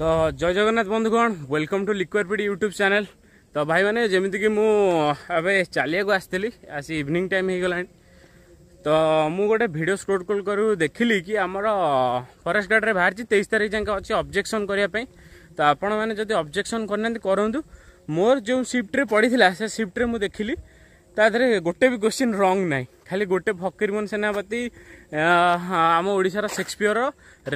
ତ ଜୟ ଜଗନ୍ନାଥ ବନ୍ଧୁଗଣ ୱେଲକମ୍ ଟୁ ଲିକ୍ୱାରପିଡ଼ି ୟୁଟ୍ୟୁବ୍ ଚ୍ୟାନେଲ୍ ତ ଭାଇମାନେ ଯେମିତିକି ମୁଁ ଏବେ ଚାଲିବାକୁ ଆସିଥିଲି ଆସି ଇଭିନିଂ ଟାଇମ୍ ହେଇଗଲାଣି ତ ମୁଁ ଗୋଟେ ଭିଡ଼ିଓ ସ୍କ୍ରୋଲ୍ କଲ୍ କରୁ ଦେଖିଲି କି ଆମର ଫରେଷ୍ଟ ଗାର୍ଡ଼ରେ ବାହାରିଛି ତେଇଶ ତାରିଖ ଯାଏଁ ଅଛି ଅବଜେକ୍ସନ୍ କରିବା ପାଇଁ ତ ଆପଣମାନେ ଯଦି ଅବଜେକ୍ସନ୍ କରିନାହାନ୍ତି କରନ୍ତୁ ମୋର ଯେଉଁ ସିଫ୍ଟରେ ପଡ଼ିଥିଲା ସେ ସିଫ୍ଟରେ ମୁଁ ଦେଖିଲି ତା ଦେହରେ ଗୋଟେ ବି କ୍ୱେଶ୍ଚିନ୍ ରଙ୍ଗ ନାହିଁ ଖାଲି ଗୋଟେ ଫକୀରମୋହନ ସେନାପତି ଆମ ଓଡ଼ିଶାର ସେକ୍ସପିୟର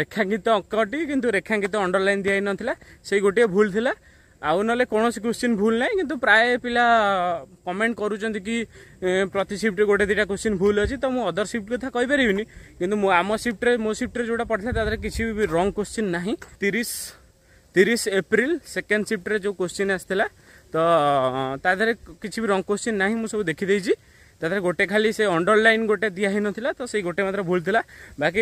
ରେଖାଙ୍କିତ ଅଙ୍କଟି କିନ୍ତୁ ରେଖାଙ୍କିତ ଅଣ୍ଡରଲାଇନ୍ ଦିଆହେଇନଥିଲା ସେଇ ଗୋଟିଏ ଭୁଲ ଥିଲା ଆଉ ନହେଲେ କୌଣସି କ୍ୱେଶ୍ଚିନ୍ ଭୁଲ ନାହିଁ କିନ୍ତୁ ପ୍ରାୟ ପିଲା କମେଣ୍ଟ କରୁଛନ୍ତି କି ପ୍ରତି ସିଫ୍ଟରେ ଗୋଟେ ଦୁଇଟା କ୍ୱେଶ୍ଚିନ୍ ଭୁଲ ଅଛି ତ ମୁଁ ଅଦର ସିଫ୍ଟ କଥା କହିପାରିବିନି କିନ୍ତୁ ମୁଁ ଆମ ସିଫ୍ଟରେ ମୋ ସିଫ୍ଟରେ ଯେଉଁଟା ପଡ଼ିଥିଲା ତା ଦେହରେ କିଛି ବି ରଙ୍ଗ କ୍ୱେଶ୍ଚିନ୍ ନାହିଁ ତିରିଶ ତିରିଶ ଏପ୍ରିଲ ସେକେଣ୍ଡ ସିଫ୍ଟରେ ଯେଉଁ କ୍ୱେଶ୍ଚିନ୍ ଆସିଥିଲା ତ ତା ଦେହରେ କିଛି ବି ରଙ୍ଗ କ୍ୱେଶ୍ଚିନ୍ ନାହିଁ ମୁଁ ସବୁ ଦେଖିଦେଇଛି ତାଦେହରେ ଗୋଟେ ଖାଲି ସେ ଅଣ୍ଡରଲାଇନ୍ ଗୋଟେ ଦିଆ ହେଇନଥିଲା ତ ସେଇ ଗୋଟେ ମାତ୍ର ଭୁଲ ଥିଲା ବାକି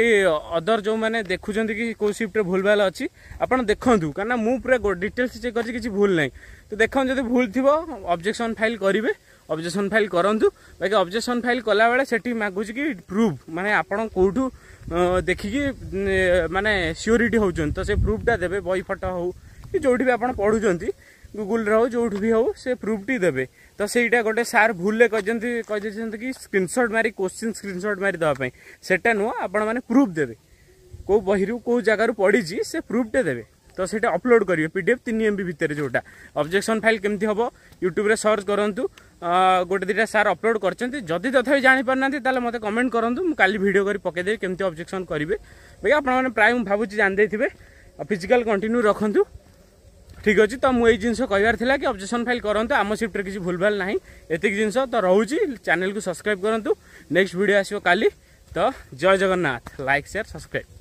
ଅଦର ଯେଉଁମାନେ ଦେଖୁଛନ୍ତି କି କେଉଁ ସିଫ୍ଟରେ ଭୁଲ ଭାଲ ଅଛି ଆପଣ ଦେଖନ୍ତୁ କାରଣ ମୁଁ ପୁରା ଡିଟେଲ୍ସ ଚେକ୍ କରିଛି କିଛି ଭୁଲ ନାହିଁ ତ ଦେଖନ୍ତୁ ଯଦି ଭୁଲ ଥିବ ଅବଜେକ୍ସନ୍ ଫାଇଲ୍ କରିବେ ଅବଜେକ୍ସନ୍ ଫାଇଲ୍ କରନ୍ତୁ ବାକି ଅବଜେକ୍ସନ୍ ଫାଇଲ୍ କଲାବେଳେ ସେଠି ମାଗୁଛି କି ପ୍ରୁଫ୍ ମାନେ ଆପଣ କେଉଁଠୁ ଦେଖିକି ମାନେ ସିଓରିଟି ହେଉଛନ୍ତି ତ ସେ ପ୍ରୁଫ୍ଟା ଦେବେ ବହି ଫଟୋ ହେଉ କି ଯେଉଁଠି ବି ଆପଣ ପଢ଼ୁଛନ୍ତି गुगुल रे हो भी हो से प्रूफ टी देबे तो सेटा गोटे सार भूल कि स्क्रीनसट मारी क्वेश्चन स्क्रीनसट मारि दवा पई सेटा नो आपण माने प्रूफ देबे को बहिरु को जगह रु पड़ी जी से प्रूफ टे देबे तो सेटा अपलोड करिवे पीडीएफ 3 एमबी भितर जोटा अब्जेक्शन फाइल केमती हबो यूट्यूब्रे सर्च करंतु गोटे दुटा सार अपलोड करछंती जदि तथापि जानि पारनांती ताले कमेंट करंतु मु काली वीडियो करी पके दे केमती ऑब्जेक्शन करिवे भई आपण प्राय मु भाबुची जान देथिबे फिजिकल कंटिन्यू रखंतु ঠিক ଅଛି ତ ମୁଁ ଏଇ ଜିନିଷ କହିବାର ଥିଲା କି ଅବଜେକ୍ସନ୍ ଫାଇଲ୍ କରନ୍ତୁ ଆମ ସିଫ୍ଟରେ କିଛି ଭୁଲଭାଲ ନାହିଁ ଏତିକି ଜିନିଷ ତ ରହୁଛି ଚ୍ୟାନେଲକୁ ସବସ୍କ୍ରାଇବ୍ କରନ୍ତୁ ନେକ୍ସଟ ଭିଡ଼ିଓ ଆସିବ କାଲି ତ ଜୟ ଜଗନ୍ନାଥ ଲାଇକ୍ ସେୟାର ସବସ୍କ୍ରାଇବ୍